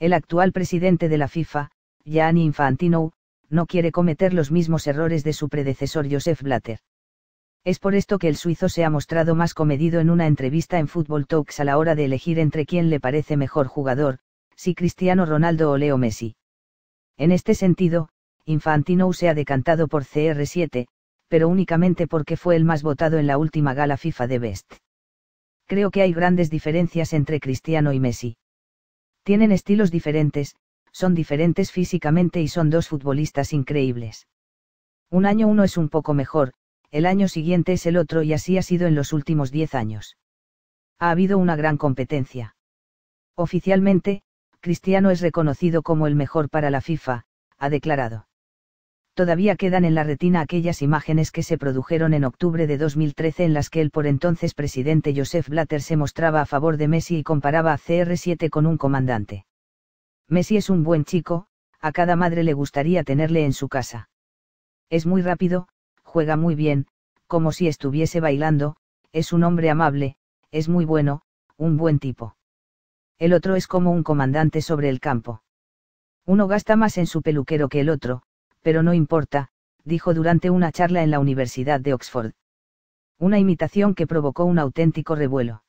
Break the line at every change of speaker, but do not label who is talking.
El actual presidente de la FIFA, Gianni Infantino, no quiere cometer los mismos errores de su predecesor Joseph Blatter. Es por esto que el suizo se ha mostrado más comedido en una entrevista en Football Talks a la hora de elegir entre quién le parece mejor jugador, si Cristiano Ronaldo o Leo Messi. En este sentido, Infantino se ha decantado por CR7, pero únicamente porque fue el más votado en la última gala FIFA de Best. Creo que hay grandes diferencias entre Cristiano y Messi. Tienen estilos diferentes, son diferentes físicamente y son dos futbolistas increíbles. Un año uno es un poco mejor, el año siguiente es el otro y así ha sido en los últimos diez años. Ha habido una gran competencia. Oficialmente, Cristiano es reconocido como el mejor para la FIFA, ha declarado todavía quedan en la retina aquellas imágenes que se produjeron en octubre de 2013 en las que el por entonces presidente Joseph Blatter se mostraba a favor de Messi y comparaba a CR7 con un comandante. Messi es un buen chico, a cada madre le gustaría tenerle en su casa. Es muy rápido, juega muy bien, como si estuviese bailando, es un hombre amable, es muy bueno, un buen tipo. El otro es como un comandante sobre el campo. Uno gasta más en su peluquero que el otro, pero no importa, dijo durante una charla en la Universidad de Oxford. Una imitación que provocó un auténtico revuelo.